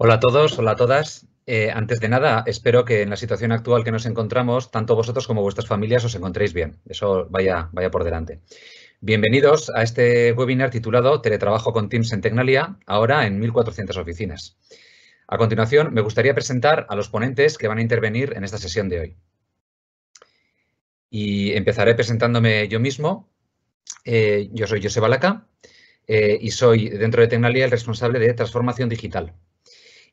Hola a todos, hola a todas. Eh, antes de nada, espero que en la situación actual que nos encontramos, tanto vosotros como vuestras familias os encontréis bien. Eso vaya, vaya por delante. Bienvenidos a este webinar titulado Teletrabajo con Teams en Tecnalia, ahora en 1400 oficinas. A continuación, me gustaría presentar a los ponentes que van a intervenir en esta sesión de hoy. Y empezaré presentándome yo mismo. Eh, yo soy José Balaca eh, y soy, dentro de Tecnalia, el responsable de transformación digital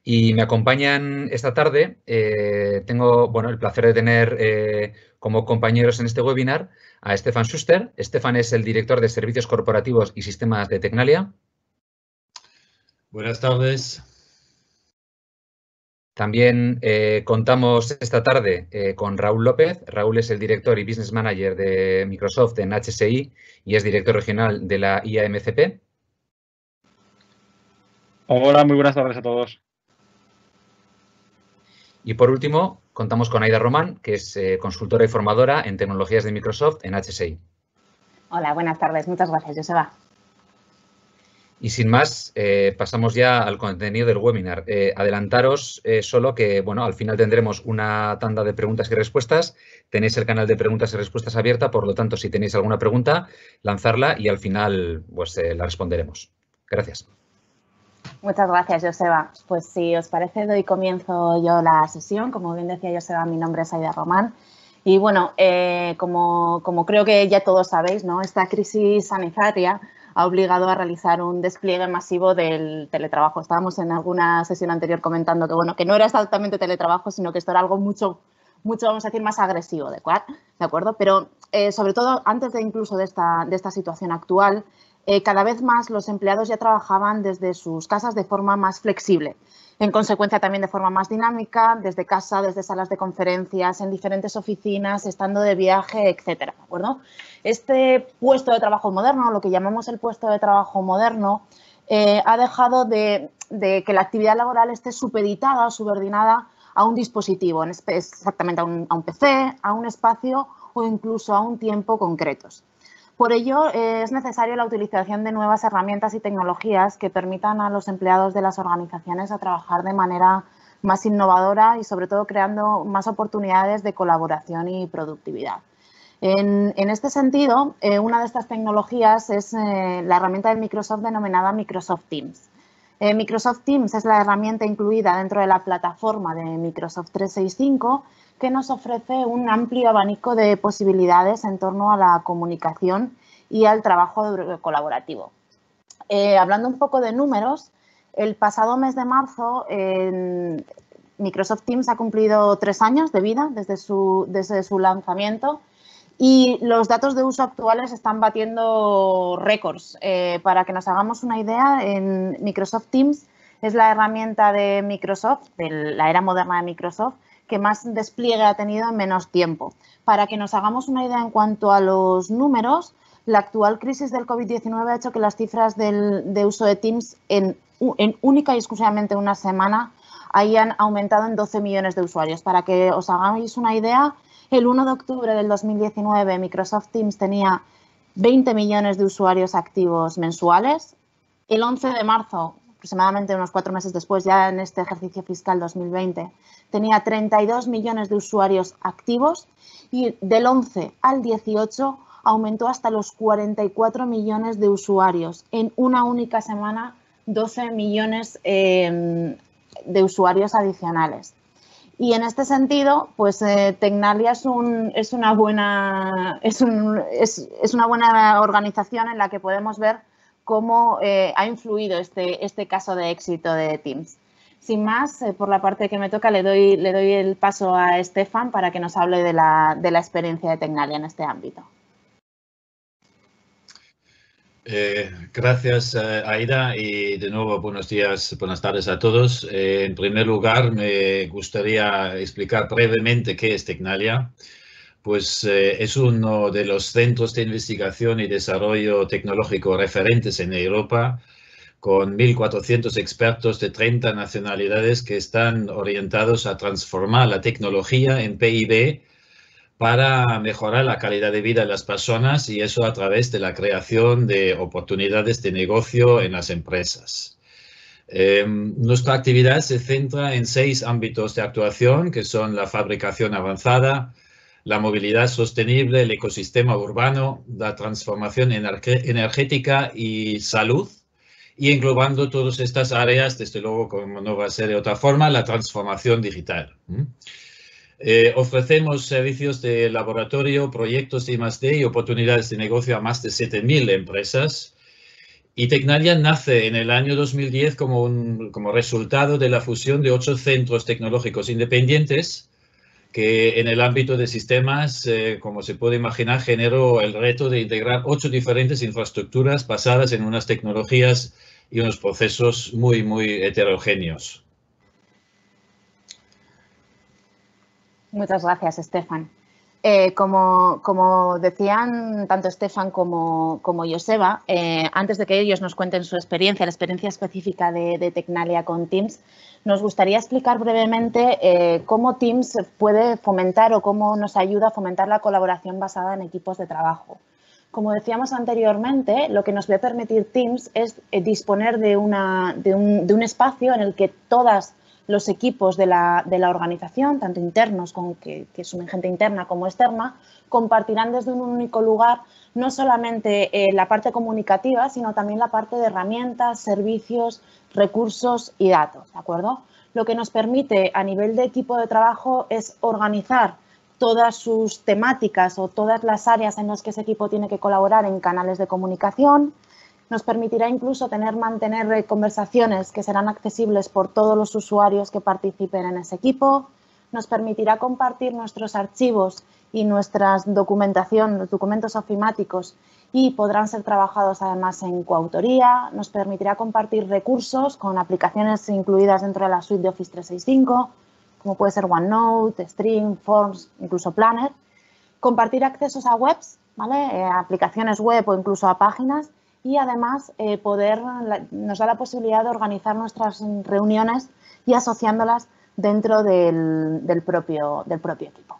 y me acompañan esta tarde. Eh, tengo bueno, el placer de tener eh, como compañeros en este webinar a Estefan Schuster. Estefan es el director de Servicios Corporativos y Sistemas de Tecnalia. Buenas tardes. También eh, contamos esta tarde con Raúl López. Raúl es el director y business manager de Microsoft en HSI y es director regional de la IAMCP. Hola, muy buenas tardes a todos. Y por último, contamos con Aida Román, que es eh, consultora y formadora en tecnologías de Microsoft en HSI. Hola, buenas tardes. Muchas gracias, Joseba. Y sin más, eh, pasamos ya al contenido del webinar. Eh, adelantaros solo que, bueno, al final tendremos una tanda de preguntas y respuestas. Tenéis el canal de preguntas y respuestas abierta, por lo tanto, si tenéis alguna pregunta, lanzarla y al final, pues, la responderemos. Gracias. Muchas gracias, Joseba. Pues si os parece, doy comienzo yo la sesión. Como bien decía Joseba, mi nombre es Aida Román. Y bueno, eh, como, creo que ya todos sabéis, ¿no? esta crisis sanitaria ha obligado a realizar un despliegue masivo del teletrabajo. Estábamos en alguna sesión anterior comentando que, bueno, que no era exactamente teletrabajo, sino que esto era algo mucho, mucho vamos a decir, más agresivo, ¿de acuerdo? Pero eh, sobre todo, antes de incluso de esta, de esta situación actual, eh, cada vez más los empleados ya trabajaban desde sus casas de forma más flexible. En consecuencia, también de forma más dinámica, desde casa, desde salas de conferencias, en diferentes oficinas, estando de viaje, etcétera. ¿de acuerdo? Este puesto de trabajo moderno, lo que llamamos el puesto de trabajo moderno, eh, ha dejado de, que la actividad laboral esté supeditada o subordinada a un dispositivo, exactamente a un, a un PC, a un espacio o incluso a un tiempo concretos. Por ello, eh, es necesaria la utilización de nuevas herramientas y tecnologías que permitan a los empleados de las organizaciones a trabajar de manera más innovadora y, sobre todo, creando más oportunidades de colaboración y productividad. En, este sentido, eh, una de estas tecnologías es eh, la herramienta de Microsoft denominada Microsoft Teams. Microsoft Teams es la herramienta incluida dentro de la plataforma de Microsoft 365 que nos ofrece un amplio abanico de posibilidades en torno a la comunicación y al trabajo colaborativo. Eh, hablando un poco de números, el pasado mes de marzo Microsoft Teams ha cumplido tres años de vida desde su, desde su lanzamiento y los datos de uso actuales están batiendo récords. Eh, para que nos hagamos una idea, en Microsoft Teams es la herramienta de Microsoft, de la era moderna de Microsoft, que más despliegue ha tenido en menos tiempo. Para que nos hagamos una idea en cuanto a los números, la actual crisis del COVID-19 ha hecho que las cifras de uso de Teams en, en, única y exclusivamente una semana hayan aumentado en 12 millones de usuarios. Para que os hagáis una idea, el 1 de octubre del 2019 Microsoft Teams tenía 20 millones de usuarios activos mensuales. El 11 de marzo aproximadamente unos cuatro meses después, ya en este ejercicio fiscal 2020, tenía 32 millones de usuarios activos y del 11 al 18 aumentó hasta los 44 millones de usuarios. En una única semana, 12 millones em, de usuarios adicionales. Y en este sentido, pues eh, Tecnalia es, una buena, es una buena organización en la que podemos ver cómo eh, ha influido este, este caso de éxito de Teams. Sin más, eh, por la parte que me toca, le doy, le doy el paso a Estefan para que nos hable de la, experiencia de Tecnalia en este ámbito. Eh, gracias, Aida, y de nuevo buenos días, buenas tardes a todos. en primer lugar, me gustaría explicar brevemente qué es Tecnalia pues eh, es uno de los centros de investigación y desarrollo tecnológico referentes en Europa, con 1.400 expertos de 30 nacionalidades que están orientados a transformar la tecnología en PIB para mejorar la calidad de vida de las personas y eso a través de la creación de oportunidades de negocio en las empresas. Em, nuestra actividad se centra en seis ámbitos de actuación, que son la fabricación avanzada, la movilidad sostenible, el ecosistema urbano, la transformación energética y salud. Y englobando todas estas áreas, desde luego, como no va a ser de otra forma, la transformación digital. Eh, ofrecemos servicios de laboratorio, proyectos de I+D y oportunidades de negocio a más de 7.000 empresas. Y Tecnalia nace en el año 2010 como, como resultado de la fusión de ocho centros tecnológicos independientes que en el ámbito de sistemas, eh, como se puede imaginar, generó el reto de integrar ocho diferentes infraestructuras basadas en unas tecnologías y unos procesos muy, muy heterogéneos. Muchas gracias, Estefan. Eh, como, como, decían tanto Estefan como, como Joseba, eh, antes de que ellos nos cuenten su experiencia, la experiencia específica de, de Tecnalia con Teams, nos gustaría explicar brevemente eh, cómo Teams puede fomentar o cómo nos ayuda a fomentar la colaboración basada en equipos de trabajo. Como decíamos anteriormente, lo que nos va a permitir Teams es eh, disponer de, un, espacio en el que todos los equipos de la, organización, tanto internos, como que, que sumen gente interna como externa, compartirán desde un único lugar no solamente eh, la parte comunicativa, sino también la parte de herramientas, servicios, recursos y datos, ¿de acuerdo? Lo que nos permite a nivel de equipo de trabajo es organizar todas sus temáticas o todas las áreas en las que ese equipo tiene que colaborar en canales de comunicación. Nos permitirá incluso tener, mantener eh, conversaciones que serán accesibles por todos los usuarios que participen en ese equipo nos permitirá compartir nuestros archivos y nuestra documentación, los documentos ofimáticos y podrán ser trabajados además en coautoría, nos permitirá compartir recursos con aplicaciones incluidas dentro de la suite de Office 365, como puede ser OneNote, Stream, Forms, incluso Planner, compartir accesos a webs, ¿vale? Eh, aplicaciones web o incluso a páginas y además eh, poder, nos da la posibilidad de organizar nuestras reuniones y asociándolas dentro del, propio, equipo.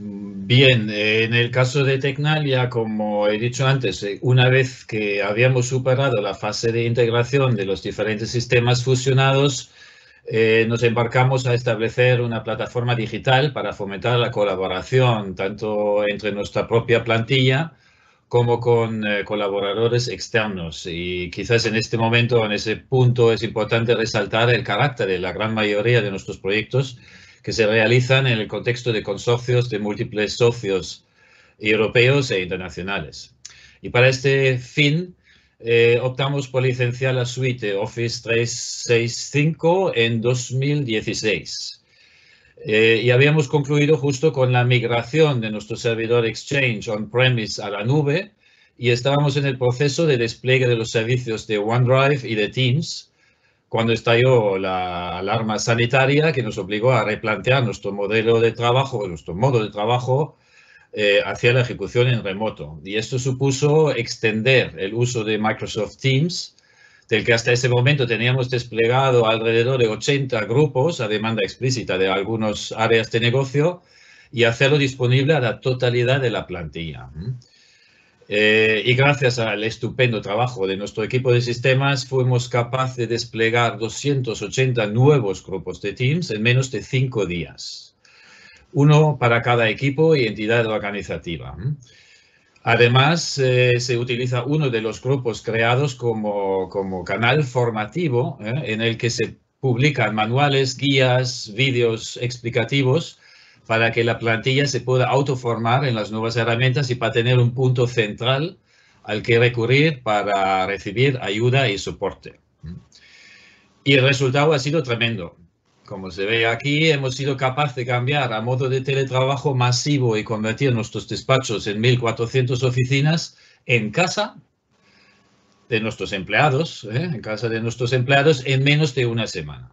Bien, en el caso de Tecnalia, como he dicho antes, eh, una vez que habíamos superado la fase de integración de los diferentes sistemas fusionados, eh, nos embarcamos a establecer una plataforma digital para fomentar la colaboración tanto entre nuestra propia plantilla como con eh, colaboradores externos. Y quizás en este momento, en ese punto, es importante resaltar el carácter de la gran mayoría de nuestros proyectos que se realizan en el contexto de consorcios de múltiples socios europeos e internacionales. Y para este fin, eh, optamos por licenciar la suite Office 365 en 2016. Eh, y habíamos concluido justo con la migración de nuestro servidor Exchange on-premise a la nube y estábamos en el proceso de despliegue de los servicios de OneDrive y de Teams cuando estalló la alarma sanitaria que nos obligó a replantear nuestro modelo de trabajo, nuestro modo de trabajo eh, hacia la ejecución en remoto. Y esto supuso extender el uso de Microsoft Teams del que hasta ese momento teníamos desplegado alrededor de 80 grupos a demanda explícita de algunas áreas de negocio y hacerlo disponible a la totalidad de la plantilla. Eh, y gracias al estupendo trabajo de nuestro equipo de sistemas, fuimos capaces de desplegar 280 nuevos grupos de Teams en menos de cinco días. Uno para cada equipo y entidad organizativa. Además, eh, se utiliza uno de los grupos creados como, canal formativo eh, en el que se publican manuales, guías, vídeos explicativos para que la plantilla se pueda autoformar en las nuevas herramientas y para tener un punto central al que recurrir para recibir ayuda y soporte. Y el resultado ha sido tremendo. Como se ve aquí, hemos sido capaces de cambiar a modo de teletrabajo masivo y convertir nuestros despachos en 1.400 oficinas en casa de nuestros empleados, ¿eh? en casa de nuestros empleados, en menos de una semana.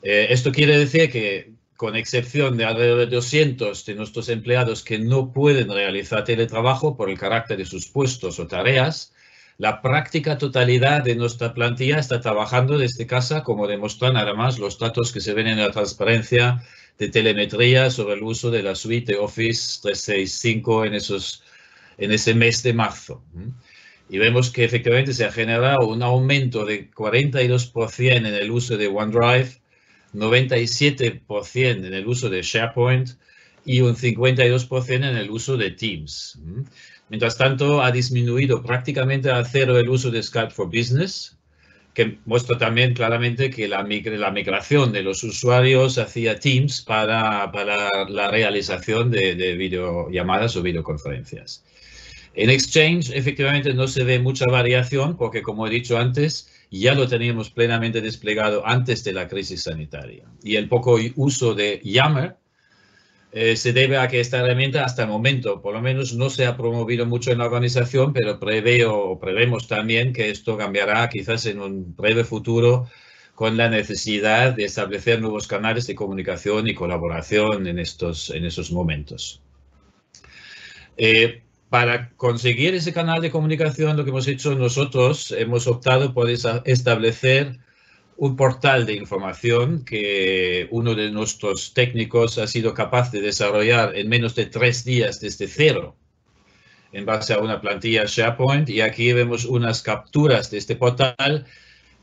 Eh, esto quiere decir que, con excepción de alrededor de 200 de nuestros empleados que no pueden realizar teletrabajo por el carácter de sus puestos o tareas, la práctica totalidad de nuestra plantilla está trabajando desde casa, como demuestran además los datos que se ven en la transparencia de telemetría sobre el uso de la suite de Office 365 en, esos, en ese mes de marzo. Y vemos que efectivamente se ha generado un aumento de 42% en el uso de OneDrive, 97% en el uso de SharePoint y un 52% en el uso de Teams. Mientras tanto, ha disminuido prácticamente a cero el uso de Skype for Business, que muestra también claramente que la, migración de los usuarios hacia Teams para, la realización de, de, videollamadas o videoconferencias. En Exchange, efectivamente, no se ve mucha variación porque, como he dicho antes, ya lo teníamos plenamente desplegado antes de la crisis sanitaria. Y el poco uso de Yammer, eh, se debe a que esta herramienta hasta el momento, por lo menos, no se ha promovido mucho en la organización, pero preveo, prevemos también que esto cambiará quizás en un breve futuro con la necesidad de establecer nuevos canales de comunicación y colaboración en estos, en esos momentos. Eh, para conseguir ese canal de comunicación, lo que hemos hecho nosotros, hemos optado por establecer un portal de información que uno de nuestros técnicos ha sido capaz de desarrollar en menos de tres días desde cero en base a una plantilla SharePoint. Y aquí vemos unas capturas de este portal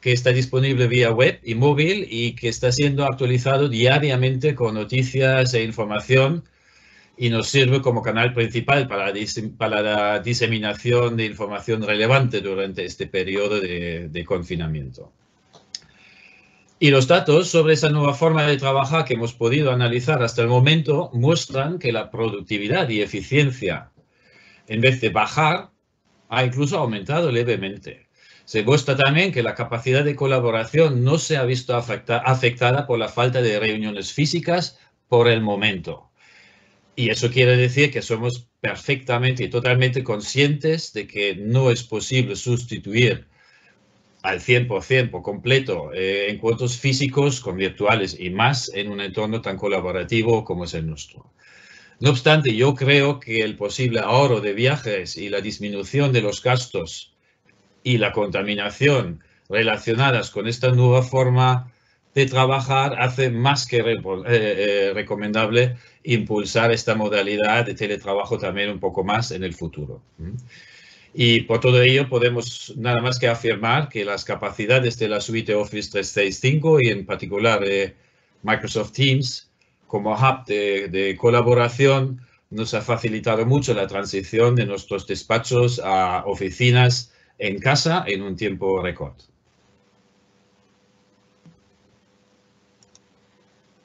que está disponible vía web y móvil y que está siendo actualizado diariamente con noticias e información y nos sirve como canal principal para, la diseminación de información relevante durante este periodo de confinamiento. Y los datos sobre esa nueva forma de trabajar que hemos podido analizar hasta el momento muestran que la productividad y eficiencia, en vez de bajar, ha incluso aumentado levemente. Se muestra también que la capacidad de colaboración no se ha visto afectada por la falta de reuniones físicas por el momento. Y eso quiere decir que somos perfectamente y totalmente conscientes de que no es posible sustituir al 100%, por completo, en eh, encuentros físicos con virtuales y más en un entorno tan colaborativo como es el nuestro. No obstante, yo creo que el posible ahorro de viajes y la disminución de los gastos y la contaminación relacionadas con esta nueva forma de trabajar hace más que eh, eh, recomendable impulsar esta modalidad de teletrabajo también un poco más en el futuro. Y por todo ello podemos nada más que afirmar que las capacidades de la suite Office 365 y en particular de Microsoft Teams como hub de, de colaboración nos ha facilitado mucho la transición de nuestros despachos a oficinas en casa en un tiempo récord.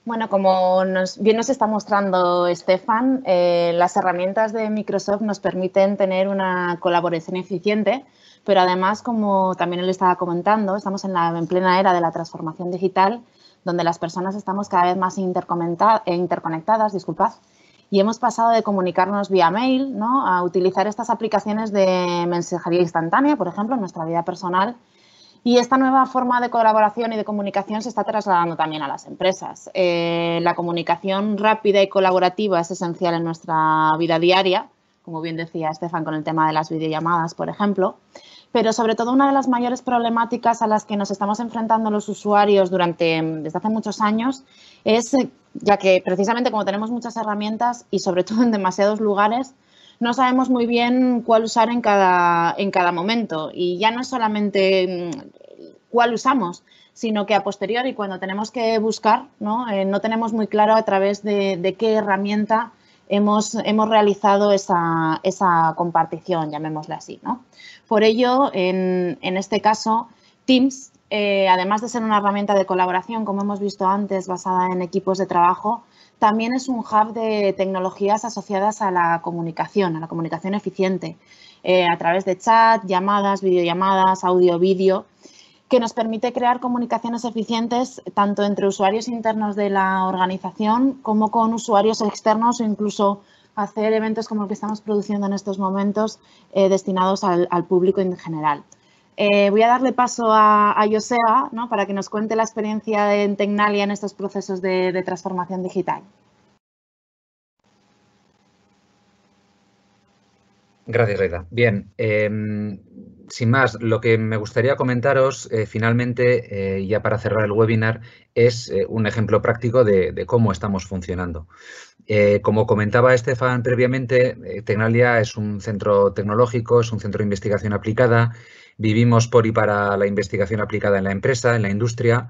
Bueno, como bien nos está mostrando Estefan, eh, las herramientas de Microsoft nos permiten tener una colaboración eficiente, pero además, como también él estaba comentando, estamos en, la, plena era de la transformación digital, donde las personas estamos cada vez más eh, interconectadas, disculpad, y hemos pasado de comunicarnos vía mail ¿no? a utilizar estas aplicaciones de mensajería instantánea, por ejemplo, en nuestra vida personal, y esta nueva forma de colaboración y de comunicación se está trasladando también a las empresas. Eh, la comunicación rápida y colaborativa es esencial en nuestra vida diaria, como bien decía Estefan con el tema de las videollamadas, por ejemplo. Pero sobre todo una de las mayores problemáticas a las que nos estamos enfrentando los usuarios durante, mm, desde hace muchos años es, eh, ya que precisamente como tenemos muchas herramientas y sobre todo en demasiados lugares, no sabemos muy bien cuál usar en cada, en cada momento. Y ya no es solamente mm, cuál usamos, sino que a posteriori, cuando tenemos que buscar, no, eh, tenemos muy claro a través de, qué herramienta hemos, realizado esa, compartición, llamémosla así. Por ello, en, este caso, Teams, eh, además de ser una herramienta de colaboración, como hemos visto antes, basada en equipos de trabajo, también es un hub de tecnologías asociadas a la comunicación, a la comunicación eficiente, eh, a través de chat, llamadas, videollamadas, audio, vídeo que nos permite crear comunicaciones eficientes tanto entre usuarios internos de la organización como con usuarios externos o incluso hacer eventos como el que estamos produciendo en estos momentos eh, destinados al, público en general. Eh, voy a darle paso a, a Joseba ¿no? para que nos cuente la experiencia en Tecnalia en estos procesos de, transformación digital. Gracias, Rita. Bien, em, sin más, lo que me gustaría comentaros eh, finalmente, eh, ya para cerrar el webinar, es eh, un ejemplo práctico de cómo estamos funcionando. como comentaba Estefan previamente, Tecnalia es un centro tecnológico, es un centro de investigación aplicada. Vivimos por y para la investigación aplicada en la empresa, en la industria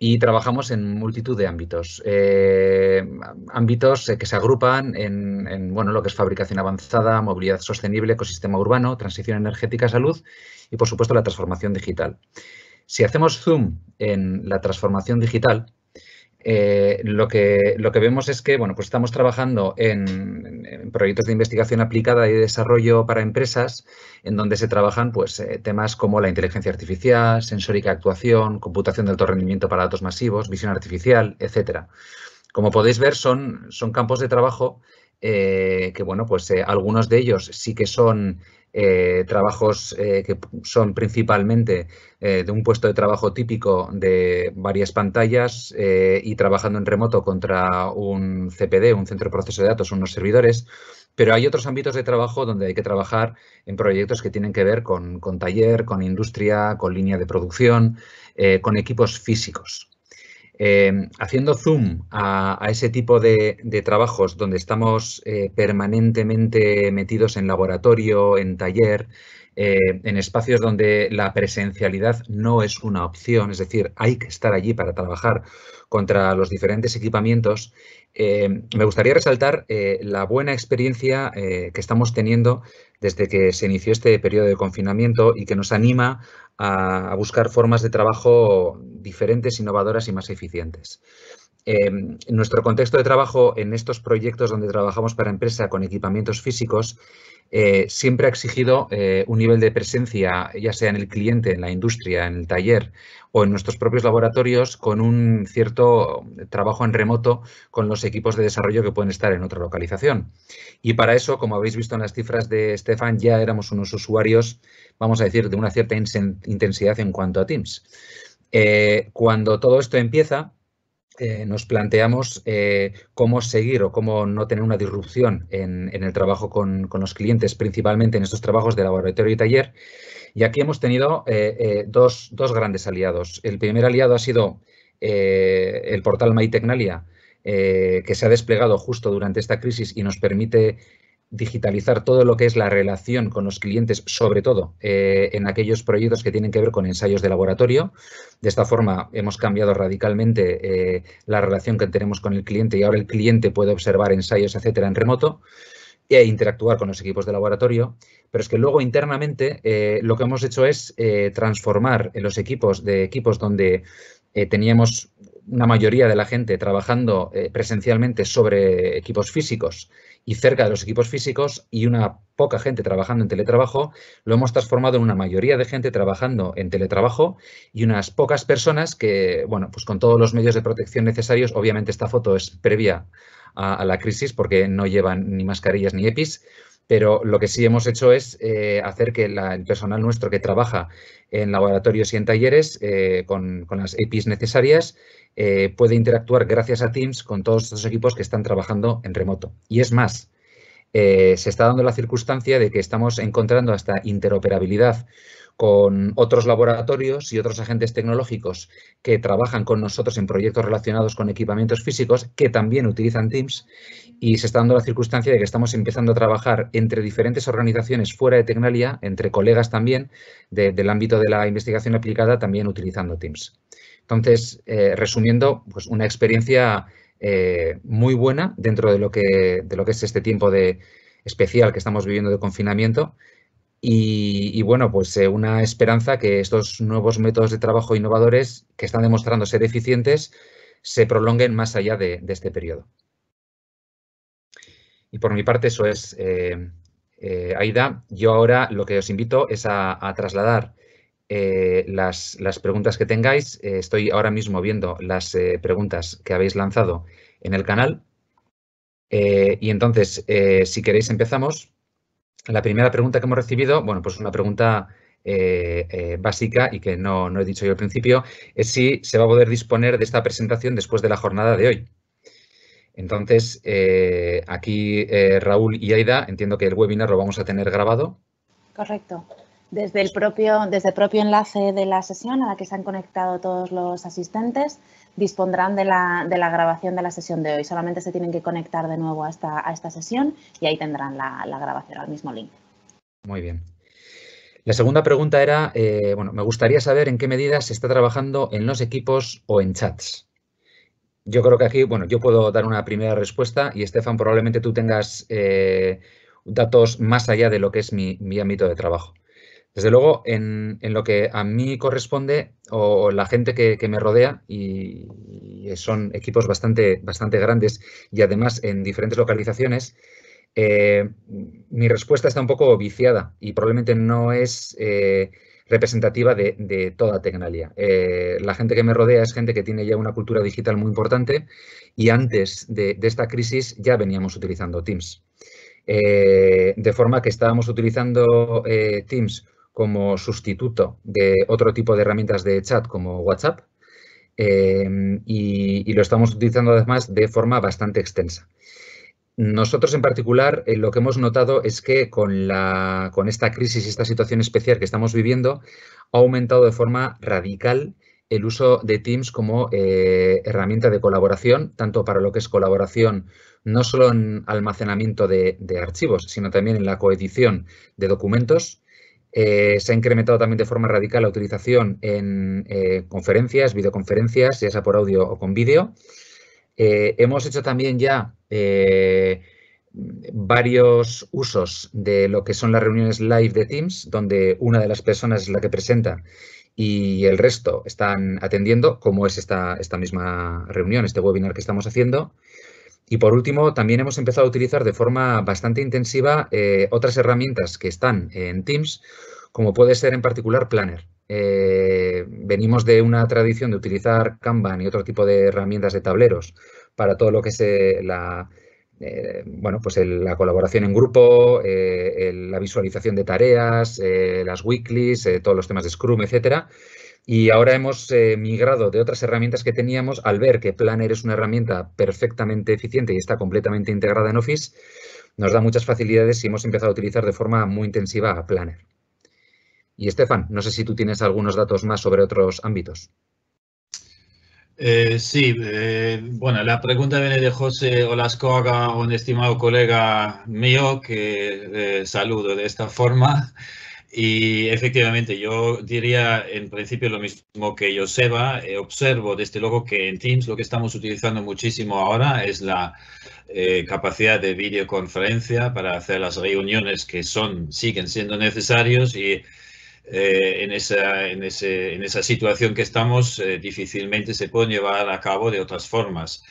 y trabajamos en multitud de ámbitos. Eh, ámbitos eh, que se agrupan en, en, bueno, lo que es fabricación avanzada, movilidad sostenible, ecosistema urbano, transición energética, salud y, por supuesto, la transformación digital. Si hacemos zoom en la transformación digital, eh, lo, que, lo que vemos es que bueno, pues estamos trabajando en, proyectos de investigación aplicada y desarrollo para empresas, en donde se trabajan pues, eh, temas como la inteligencia artificial, sensórica actuación, computación de alto rendimiento para datos masivos, visión artificial, etc. Como podéis ver, son, son campos de trabajo eh, que, bueno, pues algunos de ellos sí que son eh, trabajos eh, que son principalmente eh, de un puesto de trabajo típico de varias pantallas y trabajando en remoto contra un CPD, un centro de proceso de datos, unos servidores. Pero hay otros ámbitos de trabajo donde hay que trabajar en proyectos que tienen que ver con taller, con industria, con línea de producción, con equipos físicos. Eh, haciendo zoom a, ese tipo de, trabajos donde estamos eh, permanentemente metidos en laboratorio, en taller, eh, en espacios donde la presencialidad no es una opción, es decir, hay que estar allí para trabajar contra los diferentes equipamientos, eh, me gustaría resaltar eh, la buena experiencia que estamos teniendo desde que se inició este periodo de confinamiento y que nos anima a buscar formas de trabajo diferentes, innovadoras y más eficientes. Em, nuestro contexto de trabajo en estos proyectos donde trabajamos para empresa con equipamientos físicos eh, siempre ha exigido eh, un nivel de presencia, ya sea en el cliente, en la industria, en el taller o en nuestros propios laboratorios, con un cierto trabajo en remoto con los equipos de desarrollo que pueden estar en otra localización. Y para eso, como habéis visto en las cifras de Stefan, ya éramos unos usuarios, vamos a decir, de una cierta intensidad en cuanto a Teams. Eh, cuando todo esto empieza, eh, nos planteamos eh, cómo seguir o cómo no tener una disrupción en, el trabajo con, los clientes, principalmente en estos trabajos de laboratorio y taller. Y aquí hemos tenido eh, dos, grandes aliados. El primer aliado ha sido el portal MyTechnalia, que se ha desplegado justo durante esta crisis y nos permite digitalizar todo lo que es la relación con los clientes, sobre todo eh, en aquellos proyectos que tienen que ver con ensayos de laboratorio. De esta forma hemos cambiado radicalmente eh, la relación que tenemos con el cliente y ahora el cliente puede observar ensayos, etcétera, en remoto e interactuar con los equipos de laboratorio, pero es que luego internamente eh, lo que hemos hecho es transformar en los equipos de equipos donde teníamos una mayoría de la gente trabajando presencialmente sobre equipos físicos y cerca de los equipos físicos y una poca gente trabajando en teletrabajo, lo hemos transformado en una mayoría de gente trabajando en teletrabajo y unas pocas personas que, bueno, pues con todos los medios de protección necesarios, obviamente esta foto es previa a, la crisis porque no llevan ni mascarillas ni EPIs, pero lo que sí hemos hecho es eh, hacer que el personal nuestro que trabaja en laboratorios y en talleres eh, con, las APIs necesarias eh, puede interactuar gracias a Teams con todos estos equipos que están trabajando en remoto. Y es más, se está dando la circunstancia de que estamos encontrando hasta interoperabilidad con otros laboratorios y otros agentes tecnológicos que trabajan con nosotros en proyectos relacionados con equipamientos físicos que también utilizan Teams y se está dando la circunstancia de que estamos empezando a trabajar entre diferentes organizaciones fuera de Tecnalia, entre colegas también del ámbito de la investigación aplicada, también utilizando Teams. Entonces, eh, resumiendo, pues una experiencia eh, muy buena dentro de lo, que, de lo que es este tiempo de especial que estamos viviendo de confinamiento y, bueno, pues eh, una esperanza que estos nuevos métodos de trabajo innovadores que están demostrando ser eficientes se prolonguen más allá de, este periodo. Y por mi parte eso es, eh, eh, Aida. Yo ahora lo que os invito es a, trasladar las, preguntas que tengáis. estoy ahora mismo viendo las preguntas que habéis lanzado en el canal. y entonces, si queréis, empezamos. La primera pregunta que hemos recibido, bueno, pues una pregunta eh, eh, básica y que no, he dicho yo al principio, es si se va a poder disponer de esta presentación después de la jornada de hoy. Entonces, eh, aquí Raúl y Aida, entiendo que el webinar lo vamos a tener grabado. Correcto. Desde el, propio, desde el propio enlace de la sesión a la que se han conectado todos los asistentes, dispondrán de la, de la, grabación de la sesión de hoy. Solamente se tienen que conectar de nuevo a esta, a esta sesión y ahí tendrán la, grabación al mismo link. Muy bien. La segunda pregunta era, eh, bueno, me gustaría saber en qué medida se está trabajando en los equipos o en chats. Yo creo que aquí, bueno, yo puedo dar una primera respuesta y Estefan, probablemente tú tengas eh, datos más allá de lo que es mi ámbito de trabajo. Desde luego, en, lo que a mí corresponde o la gente que, me rodea, y, son equipos bastante, bastante grandes y además en diferentes localizaciones, eh, mi respuesta está un poco viciada y probablemente no es eh, representativa de, toda Tecnalia. Eh, la gente que me rodea es gente que tiene ya una cultura digital muy importante y antes de, de esta crisis ya veníamos utilizando Teams. de forma que estábamos utilizando Teams como sustituto de otro tipo de herramientas de chat como WhatsApp eh, y, lo estamos utilizando además de forma bastante extensa. Nosotros en particular eh, lo que hemos notado es que con, esta crisis y esta situación especial que estamos viviendo ha aumentado de forma radical el uso de Teams como eh, herramienta de colaboración, tanto para lo que es colaboración no solo en almacenamiento de, archivos, sino también en la coedición de documentos, eh, se ha incrementado también de forma radical la utilización en eh, conferencias, videoconferencias, ya sea por audio o con vídeo. Eh, hemos hecho también ya varios usos de lo que son las reuniones live de Teams, donde una de las personas es la que presenta y el resto están atendiendo, como es esta, esta misma reunión, este webinar que estamos haciendo. Y por último, también hemos empezado a utilizar de forma bastante intensiva eh, otras herramientas que están en Teams, como puede ser en particular Planner. Eh, venimos de una tradición de utilizar Kanban y otro tipo de herramientas de tableros para todo lo que es eh, la, bueno, pues la colaboración en grupo, la visualización de tareas, las weeklies, todos los temas de Scrum, etcétera. Y ahora hemos eh, migrado de otras herramientas que teníamos al ver que Planner es una herramienta perfectamente eficiente y está completamente integrada en Office, nos da muchas facilidades y hemos empezado a utilizar de forma muy intensiva a Planner. Y Estefan, no sé si tú tienes algunos datos más sobre otros ámbitos. Eh, sí, eh, bueno, la pregunta viene de José Olascoaga, un estimado colega mío que saludo de esta forma. Y efectivamente, yo diría en principio lo mismo que yo seba eh, observo desde este luego que en Teams lo que estamos utilizando muchísimo ahora es la eh, capacidad de videoconferencia para hacer las reuniones que son, siguen siendo necesarios y eh, en, esa, en, ese, en, esa, situación que estamos difícilmente se puede llevar a cabo de otras formas.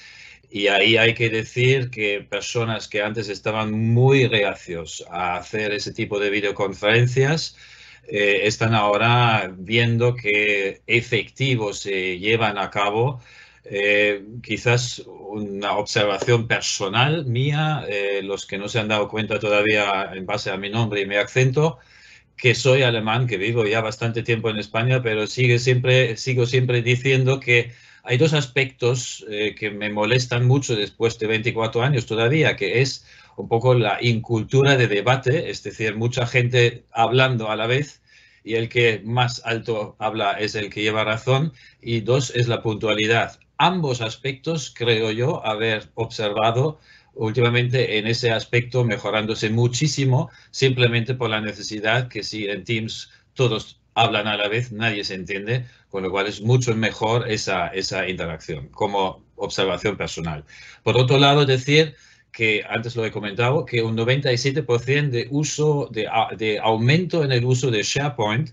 Y ahí hay que decir que personas que antes estaban muy reacios a hacer ese tipo de videoconferencias, eh, están ahora viendo que efectivos se llevan a cabo eh, quizás una observación personal mía, eh, los que no se han dado cuenta todavía en base a mi nombre y mi acento, que soy alemán, que vivo ya bastante tiempo en España, pero sigue siempre, sigo siempre diciendo que hay dos aspectos eh, que me molestan mucho después de 24 años todavía, que es un poco la incultura de debate, es decir, mucha gente hablando a la vez y el que más alto habla es el que lleva razón, y dos es la puntualidad. Ambos aspectos creo yo haber observado últimamente en ese aspecto mejorándose muchísimo, simplemente por la necesidad que si en Teams todos hablan a la vez, nadie se entiende, con lo cual es mucho mejor esa, esa interacción como observación personal. Por otro lado, decir que antes lo he comentado, que un 97% de uso, de, aumento en el uso de SharePoint,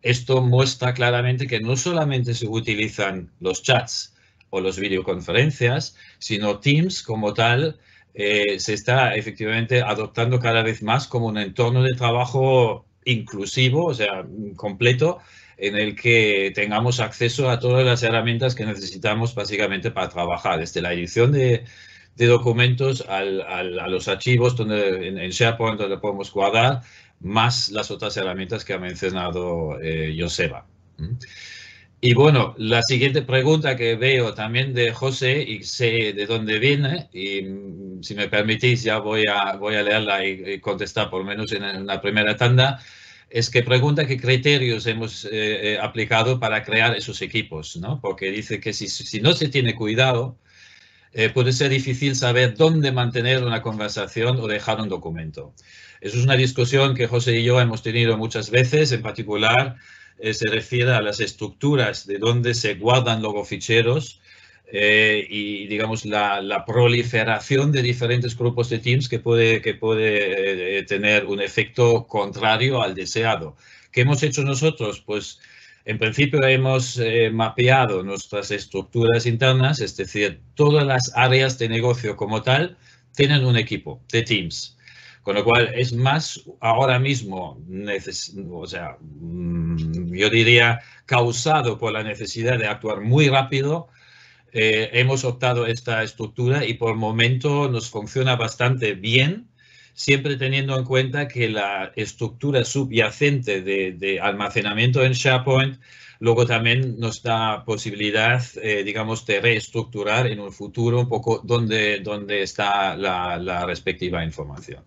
esto muestra claramente que no solamente se utilizan los chats o las videoconferencias, sino Teams como tal eh, se está efectivamente adoptando cada vez más como un entorno de trabajo inclusivo, o sea, completo, en el que tengamos acceso a todas las herramientas que necesitamos básicamente para trabajar, desde la edición de, documentos al, a los archivos donde en, SharePoint donde podemos guardar, más las otras herramientas que ha mencionado eh, Joseba. Y bueno, la siguiente pregunta que veo también de José y sé de dónde viene y mm, si me permitís ya voy a, voy a leerla y, contestar por lo menos en, la primera tanda es que pregunta qué criterios hemos eh, eh, aplicado para crear esos equipos, ¿no? Porque dice que si, no se tiene cuidado, eh, puede ser difícil saber dónde mantener una conversación o dejar un documento. Esa es una discusión que José y yo hemos tenido muchas veces, en particular eh, se refiere a las estructuras de donde se guardan los ficheros eh, y, digamos, la, proliferación de diferentes grupos de teams que puede, que puede eh, tener un efecto contrario al deseado. ¿Qué hemos hecho nosotros? Pues, en principio hemos mapeado nuestras estructuras internas, es decir, todas las áreas de negocio como tal tienen un equipo de teams. Con lo cual es más ahora mismo, o sea, mm, yo diría causado por la necesidad de actuar muy rápido, eh, hemos optado esta estructura y por momento nos funciona bastante bien, siempre teniendo en cuenta que la estructura subyacente de, almacenamiento en SharePoint luego también nos da posibilidad, eh, digamos, de reestructurar en un futuro un poco dónde, dónde está la respectiva información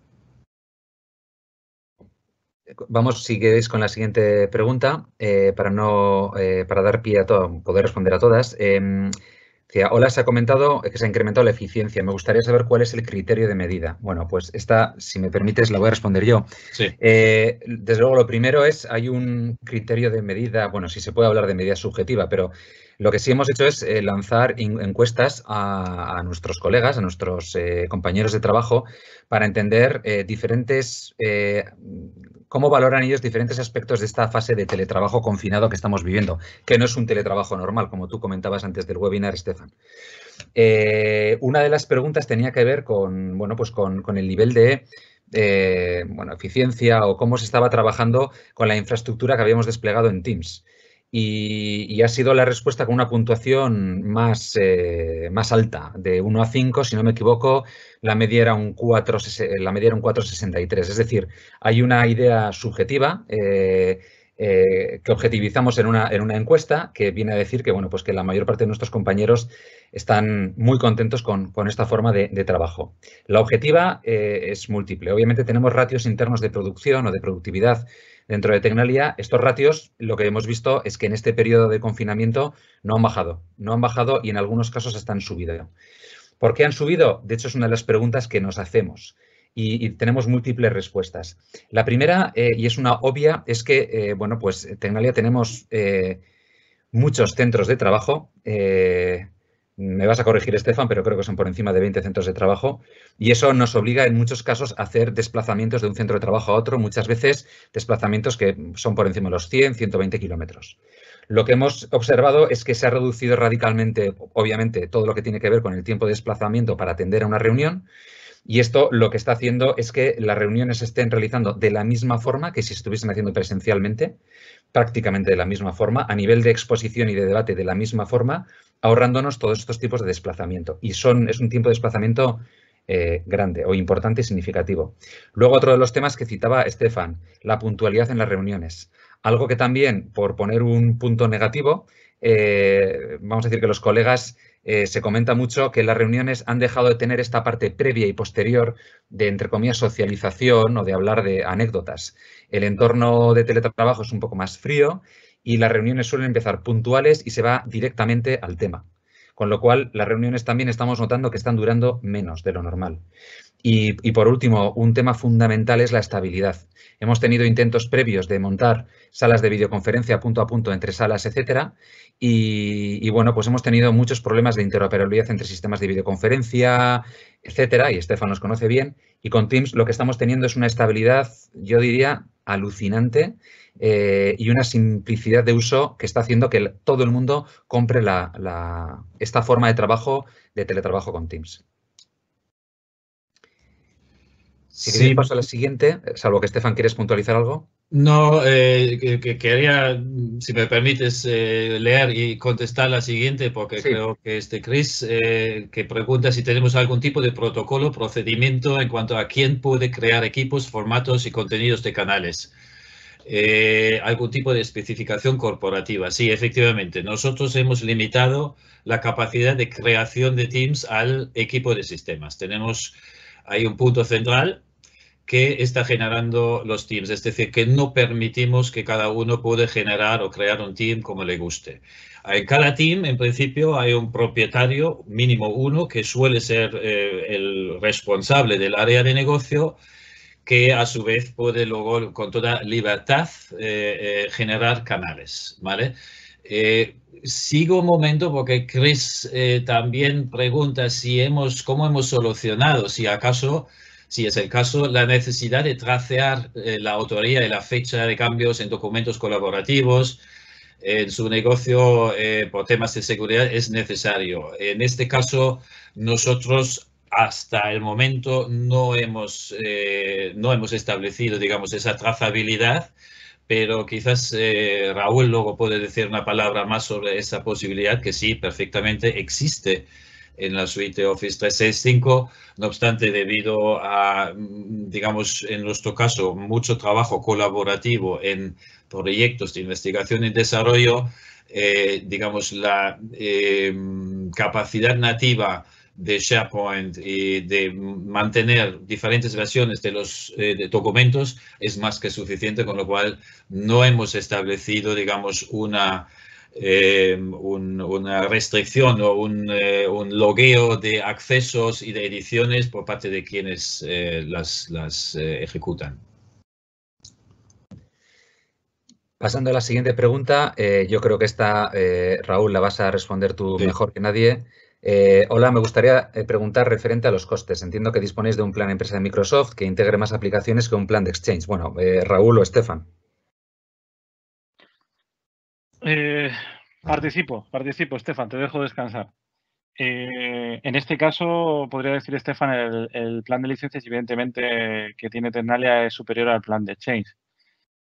vamos, si queréis, con la siguiente pregunta, eh, para no eh, para dar pie a todo, poder responder a todas. Em, Hola, se ha comentado que se ha incrementado la eficiencia. Me gustaría saber cuál es el criterio de medida. Bueno, pues esta, si me permites, la voy a responder yo. Eh, desde luego, lo primero es, hay un criterio de medida, bueno, si se puede hablar de medida subjetiva, pero lo que sí hemos hecho es eh, lanzar encuestas a, nuestros colegas, a nuestros eh, compañeros de trabajo, para entender eh, diferentes, cómo valoran ellos diferentes aspectos de esta fase de teletrabajo confinado que estamos viviendo, que no es un teletrabajo normal, como tú comentabas antes del webinar, Estefan. una de las preguntas tenía que ver con, bueno, pues el nivel de eficiencia o cómo se estaba trabajando con la infraestructura que habíamos desplegado en Teams y, ha sido la respuesta con una puntuación más, eh, más alta, de 1 a 5, si no me equivoco, la media era un 4, la media 4,63. Es decir, hay una idea subjetiva eh, eh, que objetivizamos en una, encuesta que viene a decir que, bueno, pues que la mayor parte de nuestros compañeros están muy contentos con, esta forma de, de, trabajo. La objetiva es múltiple. Obviamente tenemos ratios internos de producción o de productividad dentro de Tecnalia, estos ratios lo que hemos visto es que en este periodo de confinamiento no han bajado, no han bajado y en algunos casos están han subido. ¿Por qué han subido? De hecho, es una de las preguntas que nos hacemos y, tenemos múltiples respuestas. La primera, eh, y es una obvia, es que, eh, bueno, pues Tecnalia tenemos eh, muchos centros de trabajo me vas a corregir, Estefan, pero creo que son por encima de 20 centros de trabajo. Y eso nos obliga en muchos casos a hacer desplazamientos de un centro de trabajo a otro, muchas veces desplazamientos que son por encima de los 100, 120 kilómetros. Lo que hemos observado es que se ha reducido radicalmente, obviamente, todo lo que tiene que ver con el tiempo de desplazamiento para atender a una reunión. Y esto lo que está haciendo es que las reuniones se estén realizando de la misma forma que si estuviesen haciendo presencialmente, prácticamente de la misma forma, a nivel de exposición y de debate de la misma forma, ahorrándonos todos estos tipos de desplazamiento. Y son, es un tiempo de desplazamiento eh, grande o importante y significativo. Luego otro de los temas que citaba Estefan, la puntualidad en las reuniones. Algo que también, por poner un punto negativo, eh, vamos a decir que los colegas eh, se comenta mucho que las reuniones han dejado de tener esta parte previa y posterior de, entre comillas, socialización o de hablar de anécdotas. El entorno de teletrabajo es un poco más frío y las reuniones suelen empezar puntuales y se va directamente al tema. Con lo cual, las reuniones también estamos notando que están durando menos de lo normal. Y, por último, un tema fundamental es la estabilidad. Hemos tenido intentos previos de montar salas de videoconferencia punto a punto entre salas, etcétera, y, y bueno, pues hemos tenido muchos problemas de interoperabilidad entre sistemas de videoconferencia, etcétera, y Estefan los conoce bien. Y con Teams lo que estamos teniendo es una estabilidad, yo diría, alucinante eh, y una simplicidad de uso que está haciendo que todo el mundo compre esta forma de trabajo de teletrabajo con Teams. Si sí. paso a la siguiente, salvo que Estefan, ¿quieres puntualizar algo? No, eh, quería, si me permites, eh, leer y contestar la siguiente, porque creo que este Chris, que pregunta si tenemos algún tipo de protocolo, procedimiento en cuanto a quién puede crear equipos, formatos y contenidos de canales eh, algún tipo de especificación corporativa. Sí, efectivamente, nosotros hemos limitado la capacidad de creación de teams al equipo de sistemas. Tenemos ahí un punto central que está generando los teams, es decir, que no permitimos que cada uno pueda generar o crear un team como le guste. En cada team, en principio, hay un propietario, mínimo uno, que suele ser eh, el responsable del área de negocio que a su vez puede luego con toda libertad eh, eh, generar canales, ¿vale? Eh, sigo un momento porque Chris también pregunta si hemos, cómo hemos solucionado, si acaso, si es el caso, la necesidad de tracear la autoría y la fecha de cambios en documentos colaborativos, en su negocio por temas de seguridad es necesario. En este caso, nosotros hasta el momento no hemos, eh, no hemos establecido, digamos, esa trazabilidad, pero quizás eh, Raúl luego puede decir una palabra más sobre esa posibilidad que sí, perfectamente existe en la suite Office 365, no obstante, debido a, digamos, en nuestro caso, mucho trabajo colaborativo en proyectos de investigación y desarrollo, eh, digamos, la capacidad nativa de SharePoint y de mantener diferentes versiones de los eh, documentos es más que suficiente, con lo cual no hemos establecido, digamos, una, eh, una restricción o eh, un, logueo de accesos y de ediciones por parte de quienes las, las ejecutan. Pasando a la siguiente pregunta, yo creo que esta, Raúl, la vas a responder tú mejor que nadie. Eh, hola, me gustaría eh, preguntar referente a los costes. Entiendo que disponéis de un plan empresa de Microsoft que integre más aplicaciones que un plan de Exchange. Bueno, eh, Raúl o Estefan. participo, participo, Estefan, te dejo descansar. en este caso, podría decir, Estefan, el, el, plan de licencias, evidentemente, que tiene Ternalia es superior al plan de Exchange.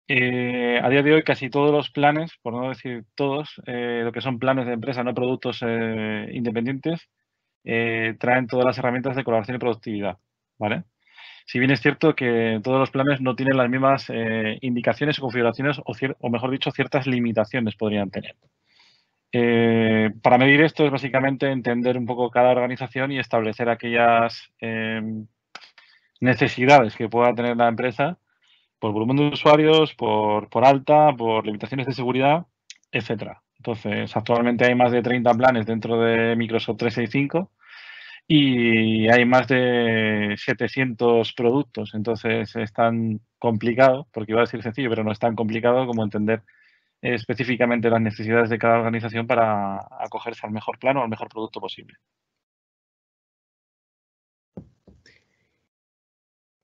Eh, a día de hoy casi todos los planes, por no decir todos, eh, lo que son planes de empresa, no productos eh, independientes, traen todas las herramientas de colaboración y productividad. ¿vale? Si bien es cierto que todos los planes no tienen las mismas indicaciones o configuraciones, o, o, mejor dicho, ciertas limitaciones podrían tener. para medir esto es básicamente entender un poco cada organización y establecer aquellas em, necesidades que pueda tener la empresa por volumen de usuarios, por, alta, por limitaciones de seguridad, etcétera. Entonces, actualmente hay más de 30 planes dentro de Microsoft 365 y hay más de 700 productos. Entonces, es tan complicado, porque iba a decir sencillo, pero no es tan complicado como entender específicamente las necesidades de cada organización para acogerse al mejor plano, o al mejor producto posible.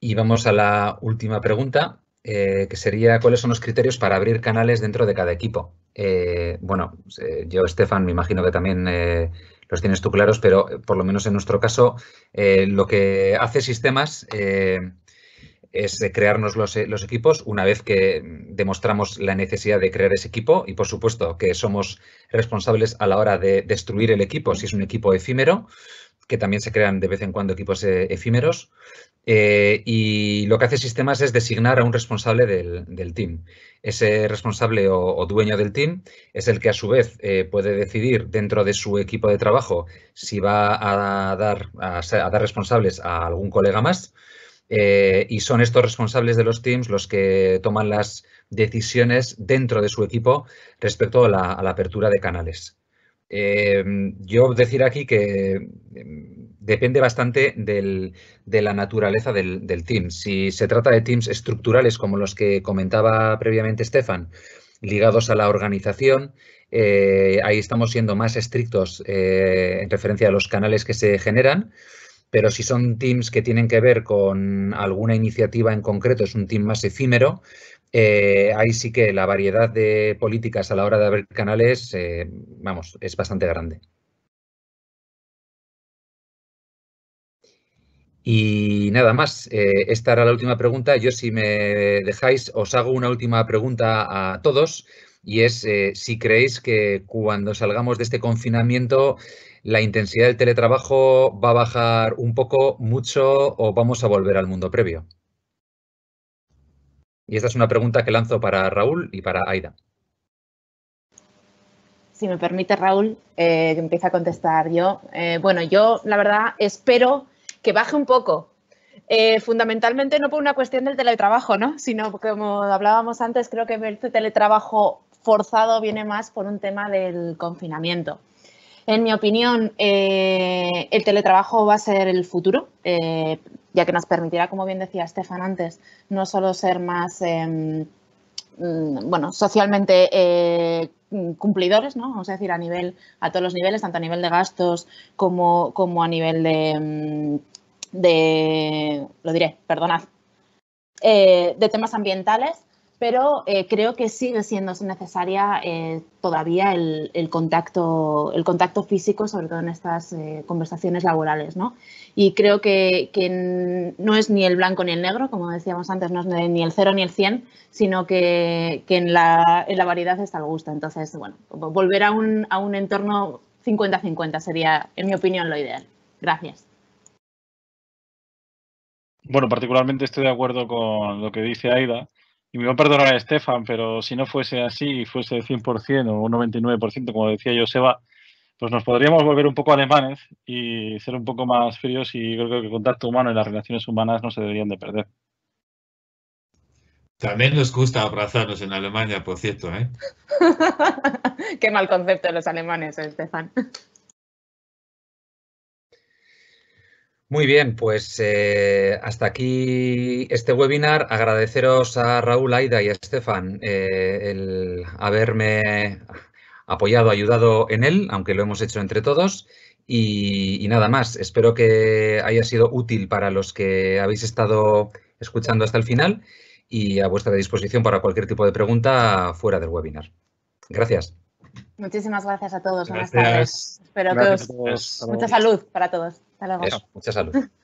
Y vamos a la última pregunta, eh, que sería cuáles son los criterios para abrir canales dentro de cada equipo. Eh, bueno, eh, yo, Estefan, me imagino que también los tienes tú claros, pero por lo menos en nuestro caso, lo que hace sistemas es crearnos los, equipos una vez que demostramos la necesidad de crear ese equipo y por supuesto que somos responsables a la hora de destruir el equipo si es un equipo efímero, que también se crean de vez en cuando equipos efímeros eh, y lo que hace sistemas es designar a un responsable del, team. Ese responsable o, dueño del team es el que a su vez eh, puede decidir dentro de su equipo de trabajo si va a dar, a, dar responsables a algún colega más. Eh, y son estos responsables de los teams los que toman las decisiones dentro de su equipo respecto a la apertura de canales. Eh, yo decir aquí que em, depende bastante de la naturaleza del, team. Si se trata de teams estructurales como los que comentaba previamente Stefan, ligados a la organización, eh, ahí estamos siendo más estrictos eh, en referencia a los canales que se generan pero si son teams que tienen que ver con alguna iniciativa en concreto, es un team más efímero, eh, ahí sí que la variedad de políticas a la hora de abrir canales, eh, vamos, es bastante grande. Y nada más, eh, esta era la última pregunta. Yo si me dejáis, os hago una última pregunta a todos y es si creéis que cuando salgamos de este confinamiento la intensidad del teletrabajo va a bajar un poco, mucho o vamos a volver al mundo previo? Y esta es una pregunta que lanzo para Raúl y para Aida. Si me permite, Raúl, eh, que empiece a contestar yo. Eh, bueno, yo la verdad espero que baje un poco, eh, fundamentalmente no por una cuestión del teletrabajo, ¿no? Sino como hablábamos antes, creo que este teletrabajo forzado viene más por un tema del confinamiento. En mi opinión, eh, el teletrabajo va a ser el futuro, eh, ya que nos permitirá, como bien decía Estefan antes, no solo ser más em, mm, bueno, socialmente eh, cumplidores, ¿no? Vamos a decir, a nivel, a todos los niveles, tanto a nivel de gastos como, como a nivel de, em, de lo diré, perdonad, de temas ambientales, pero eh, creo que sigue siendo necesaria eh, todavía el, contacto, el contacto físico, sobre todo en estas eh, conversaciones laborales. ¿no? Y creo que, no es ni el blanco ni el negro, como decíamos antes, no es ni el cero ni el cien, sino que, en, la, variedad está el gusto. Entonces, bueno, volver a un, a un entorno 50-50 sería, en mi opinión, lo ideal. Gracias. Bueno, particularmente estoy de acuerdo con lo que dice Aida y me va a perdonar Estefan, pero si no fuese así, y fuese 100% o un 99%, como decía yo Seba, pues nos podríamos volver un poco alemanes y ser un poco más fríos y creo que el contacto humano y las relaciones humanas no se deberían de perder. También nos gusta abrazarnos en Alemania, por cierto, ¿eh? Qué mal concepto de los alemanes, eh, Estefan. Muy bien, pues eh, hasta aquí este webinar. Agradeceros a Raúl, Aida y a Estefan eh, el haberme apoyado, ayudado en él, aunque lo hemos hecho entre todos. y, nada más, espero que haya sido útil para los que habéis estado escuchando hasta el final y a vuestra disposición para cualquier tipo de pregunta fuera del webinar. Gracias. Muchísimas gracias a todos. Buenas tardes. Espero que os. Mucha salud para todos. Hasta luego. mucha salud.